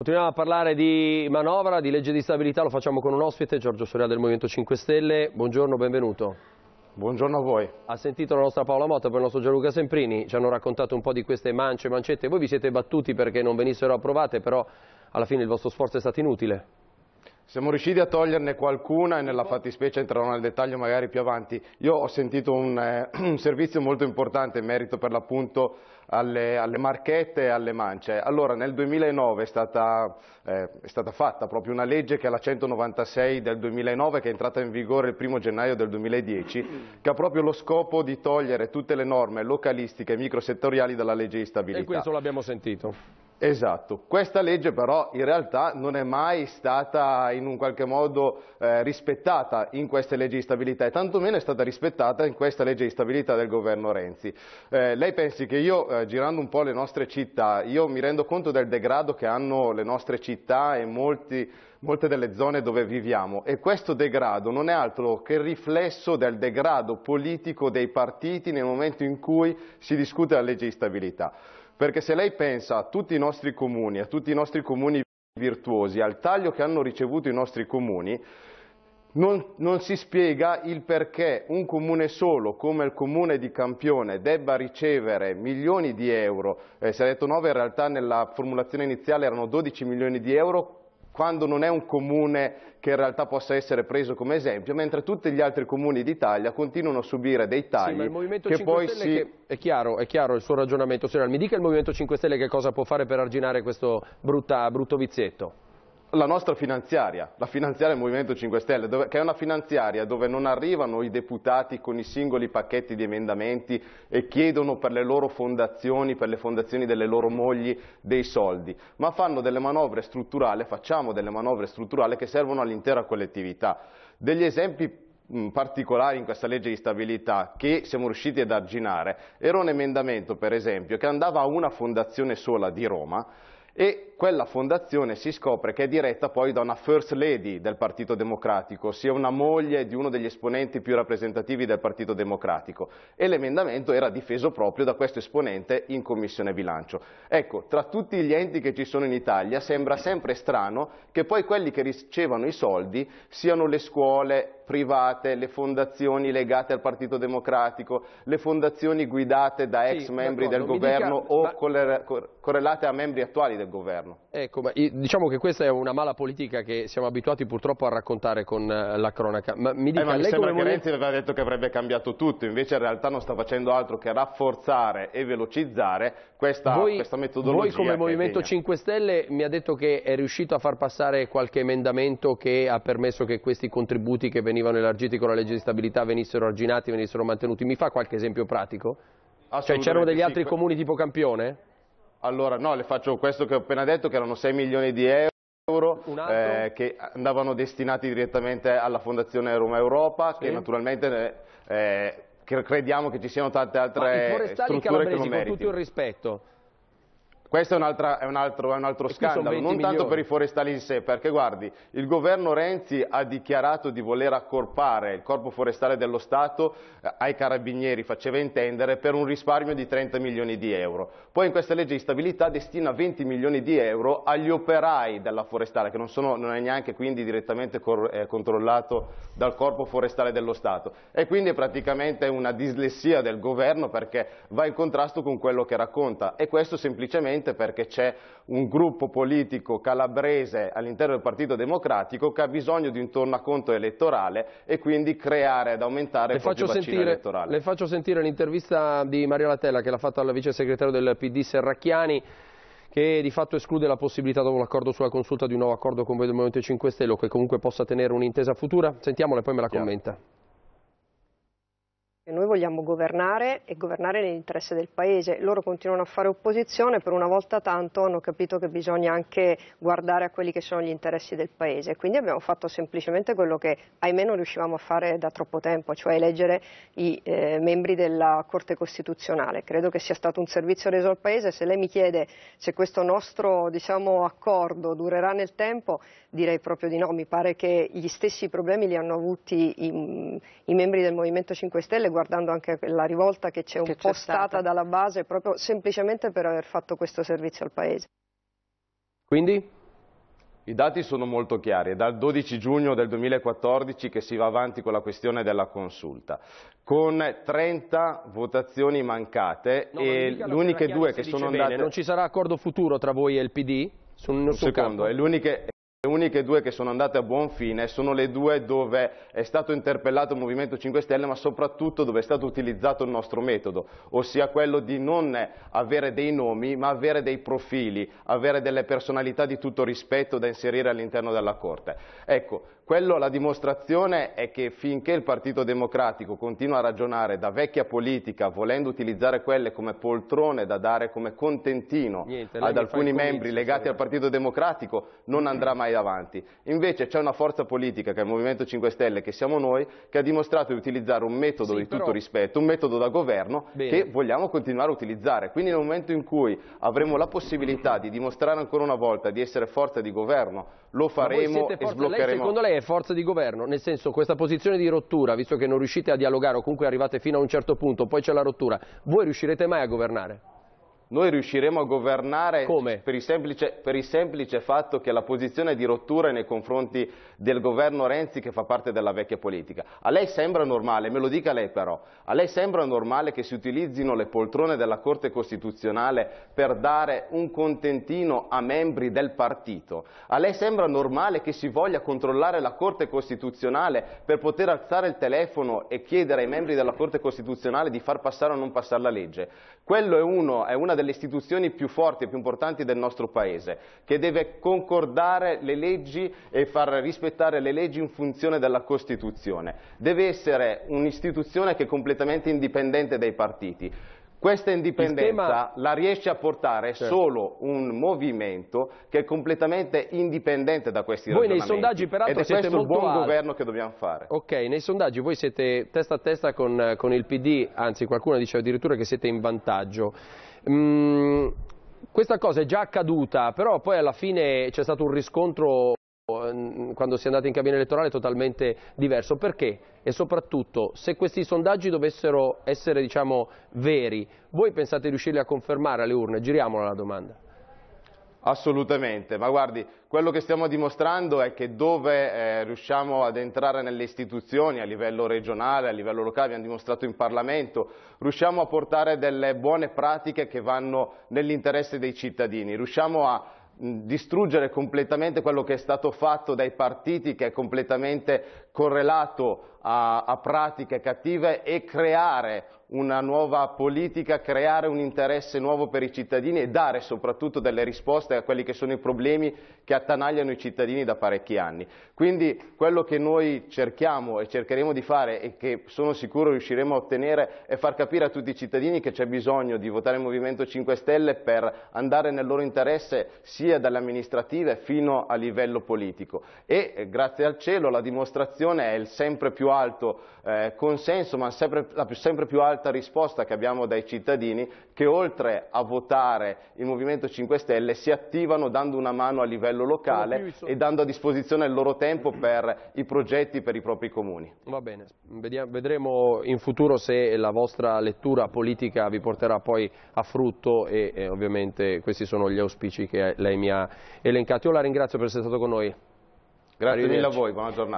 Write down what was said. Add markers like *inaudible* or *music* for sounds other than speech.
Continuiamo a parlare di manovra, di legge di stabilità, lo facciamo con un ospite, Giorgio Soria del Movimento 5 Stelle. Buongiorno, benvenuto. Buongiorno a voi. Ha sentito la nostra Paola Motta e il nostro Gianluca Semprini, ci hanno raccontato un po' di queste mance e mancette. Voi vi siete battuti perché non venissero approvate, però alla fine il vostro sforzo è stato inutile. Siamo riusciti a toglierne qualcuna e nella fattispecie entrerò nel dettaglio magari più avanti. Io ho sentito un, eh, *clears throat* un servizio molto importante in merito per l'appunto alle, alle, marchette e alle mance. Allora nel 2009 è stata, eh, è stata, fatta proprio una legge che è la 196 del 2009 che è entrata in vigore il 1 gennaio del 2010 che ha proprio lo scopo di togliere tutte le norme localistiche e microsettoriali dalla legge di stabilità. E questo l'abbiamo sentito. Esatto, questa legge però in realtà non è mai stata in un qualche modo eh, rispettata in queste leggi di stabilità e tantomeno è stata rispettata in questa legge di stabilità del governo Renzi. Eh, lei pensi che io, eh, girando un po' le nostre città, io mi rendo conto del degrado che hanno le nostre città e molti, molte delle zone dove viviamo e questo degrado non è altro che il riflesso del degrado politico dei partiti nel momento in cui si discute la legge di stabilità. Perché se lei pensa a tutti i nostri comuni, a tutti i nostri comuni virtuosi, al taglio che hanno ricevuto i nostri comuni, non, non, si spiega il perché un comune solo come il comune di Campione debba ricevere milioni di euro, eh, si è detto 9 in realtà nella formulazione iniziale erano 12 milioni di euro quando non è un comune che in realtà possa essere preso come esempio, mentre tutti gli altri comuni d'Italia continuano a subire dei tagli. Sì, ma il Movimento 5 Stelle, si... è, chiaro, è, chiaro, il suo ragionamento, signora, mi dica il Movimento 5 Stelle che cosa può fare per arginare questo brutta, brutto vizietto la nostra finanziaria, la finanziaria del Movimento 5 Stelle, dove, che è una finanziaria dove non arrivano i deputati con i singoli pacchetti di emendamenti e chiedono per le loro fondazioni, per le fondazioni delle loro mogli dei soldi, ma fanno delle manovre strutturali, facciamo delle manovre strutturali che servono all'intera collettività. Degli esempi particolari in questa legge di stabilità che siamo riusciti ad arginare era un emendamento per esempio che andava a una fondazione sola di Roma e quella fondazione si scopre che è diretta poi da una First Lady del Partito Democratico, ossia una moglie di uno degli esponenti più rappresentativi del Partito Democratico e l'emendamento era difeso proprio da questo esponente in Commissione Bilancio. Ecco, tra tutti gli enti che ci sono in Italia sembra sempre strano che poi quelli che ricevono i soldi siano le scuole private, le fondazioni legate al Partito Democratico, le fondazioni guidate da ex sì, membri del governo dica, o ma... con le correlate a membri attuali del governo. Ecco, ma diciamo che questa è una mala politica che siamo abituati purtroppo a raccontare con eh, la cronaca. Ma mi eh, dica, eh, ma mi sembra che Renzi aveva detto che avrebbe cambiato tutto, invece in realtà non sta facendo altro che rafforzare e velocizzare questa, voi, questa metodologia. Voi come Movimento 5 Stelle mi ha detto che è riuscito a far passare qualche emendamento che ha permesso che questi contributi che venivano elargiti con la legge di stabilità venissero arginati, venissero mantenuti. Mi fa qualche esempio pratico? Cioè c'erano degli altri comuni tipo Campione? Allora, no, le faccio questo che ho appena detto, che erano 6 milioni di euro eh, che andavano destinati direttamente alla Fondazione Roma Europa, sì. che naturalmente eh, eh crediamo che ci siano tante altre strutture che non meritino. con tutto il rispetto, questo è un, altra, è un altro, è un altro scandalo, non tanto per i forestali in sé, perché guardi, il governo Renzi ha dichiarato di voler accorpare il corpo forestale dello Stato eh, ai carabinieri, faceva intendere, per un risparmio di 30 milioni di euro. Poi in questa legge di stabilità destina 20 milioni di euro agli operai della forestale, che non, sono, non è neanche quindi direttamente cor, eh, controllato dal corpo forestale dello Stato. E quindi è praticamente una dislessia del governo perché va in contrasto con quello che racconta. E questo semplicemente semplicemente perché c'è un gruppo politico calabrese all'interno del Partito Democratico che ha bisogno di un tornaconto elettorale e quindi creare ed aumentare le il proprio bacino sentire, elettorale. Le faccio sentire l'intervista di Maria Latella che l'ha fatta alla vice segretario del PD Serracchiani che di fatto esclude la possibilità dopo l'accordo sulla consulta di un nuovo accordo con voi del Movimento 5 Stelle o che comunque possa tenere un'intesa futura. Sentiamola e poi me la commenta. Yeah. E noi vogliamo governare e governare nell'interesse del Paese. Loro continuano a fare opposizione, per una volta tanto hanno capito che bisogna anche guardare a quelli che sono gli interessi del Paese. Quindi abbiamo fatto semplicemente quello che ahimè non riuscivamo a fare da troppo tempo, cioè eleggere i eh, membri della Corte Costituzionale. Credo che sia stato un servizio reso al Paese. Se lei mi chiede se questo nostro diciamo, accordo durerà nel tempo, direi proprio di no. Mi pare che gli stessi problemi li hanno avuti i, i membri del Movimento 5 Stelle guardando anche la rivolta che c'è un po' stata. dalla base, proprio semplicemente per aver fatto questo servizio al Paese. Quindi? I dati sono molto chiari, è dal 12 giugno del 2014 che si va avanti con la questione della consulta, con 30 votazioni mancate no, e le uniche due che sono bene, andate... non ci sarà accordo futuro tra voi e il PD? Su un secondo, campo. è l'unica... Le uniche due che sono andate a buon fine sono le due dove è stato interpellato il Movimento 5 Stelle ma soprattutto dove è stato utilizzato il nostro metodo, ossia quello di non avere dei nomi ma avere dei profili, avere delle personalità di tutto rispetto da inserire all'interno della Corte. Ecco, quello, la dimostrazione è che finché il Partito Democratico continua a ragionare da vecchia politica volendo utilizzare quelle come poltrone da dare come contentino Niente, ad alcuni membri cominci, legati al Partito Democratico non andrà mai mai davanti. Invece c'è una forza politica che è il Movimento 5 Stelle, che siamo noi, che ha dimostrato di utilizzare un metodo sì, di però... tutto rispetto, un metodo da governo Bene. che vogliamo continuare a utilizzare. Quindi nel momento in cui avremo la possibilità di dimostrare ancora una volta di essere forza di governo, lo faremo forza... e sbloccheremo. Lei, secondo lei è forza di governo? Nel senso questa posizione di rottura, visto che non riuscite a dialogare o comunque arrivate fino a un certo punto, poi c'è la rottura, voi riuscirete mai a governare? noi riusciremo a governare per il, semplice, per il, semplice, fatto che la posizione di rottura è nei confronti del governo Renzi che fa parte della vecchia politica. A lei sembra normale, me lo dica lei però, a lei sembra normale che si utilizzino le poltrone della Corte Costituzionale per dare un contentino a membri del partito? A lei sembra normale che si voglia controllare la Corte Costituzionale per poter alzare il telefono e chiedere ai membri della Corte Costituzionale di far passare o non passare la legge? Quello è, uno, è una delle istituzioni più forti e più importanti del nostro Paese, che deve concordare le leggi e far rispettare le leggi in funzione della Costituzione. Deve essere un'istituzione che è completamente indipendente dai partiti. Questa indipendenza schema... la riesce a portare certo. solo un movimento che è completamente indipendente da questi voi ragionamenti. Voi nei sondaggi peraltro siete questo il buon alto. governo che dobbiamo fare. Ok, nei sondaggi voi siete testa a testa con, con il PD, anzi qualcuno dice addirittura che siete in vantaggio. Mm, questa cosa è già accaduta, però poi alla fine c'è stato un riscontro quando si è andato in cabina elettorale è totalmente diverso. Perché? E soprattutto, se questi sondaggi dovessero essere diciamo, veri, voi pensate di riuscirli a confermare alle urne? Giriamola la domanda. Assolutamente, ma guardi, quello che stiamo dimostrando è che dove eh, riusciamo ad entrare nelle istituzioni a livello regionale, a livello locale, abbiamo dimostrato in Parlamento, riusciamo a portare delle buone pratiche che vanno nell'interesse dei cittadini, riusciamo a distruggere completamente quello che è stato fatto dai partiti che è completamente correlato a, a, pratiche cattive e creare una nuova politica, creare un interesse nuovo per i cittadini e dare soprattutto delle risposte a quelli che sono i problemi che attanagliano i cittadini da parecchi anni. Quindi quello che noi cerchiamo e cercheremo di fare e che sono sicuro riusciremo a ottenere è far capire a tutti i cittadini che c'è bisogno di votare il Movimento 5 Stelle per andare nel loro interesse sia dalle amministrative fino a livello politico e eh, grazie al cielo la dimostrazione discussione è il sempre più alto eh, consenso, ma sempre, la più, sempre più alta risposta che abbiamo dai cittadini che oltre a votare il Movimento 5 Stelle si attivano dando una mano a livello locale e dando a disposizione il loro tempo per i progetti per i propri comuni. Va bene, vedremo in futuro se la vostra lettura politica vi porterà poi a frutto e, e ovviamente questi sono gli auspici che lei mi ha elencato. Io la ringrazio per essere stato con noi. Grazie mille a voi, buona giornata.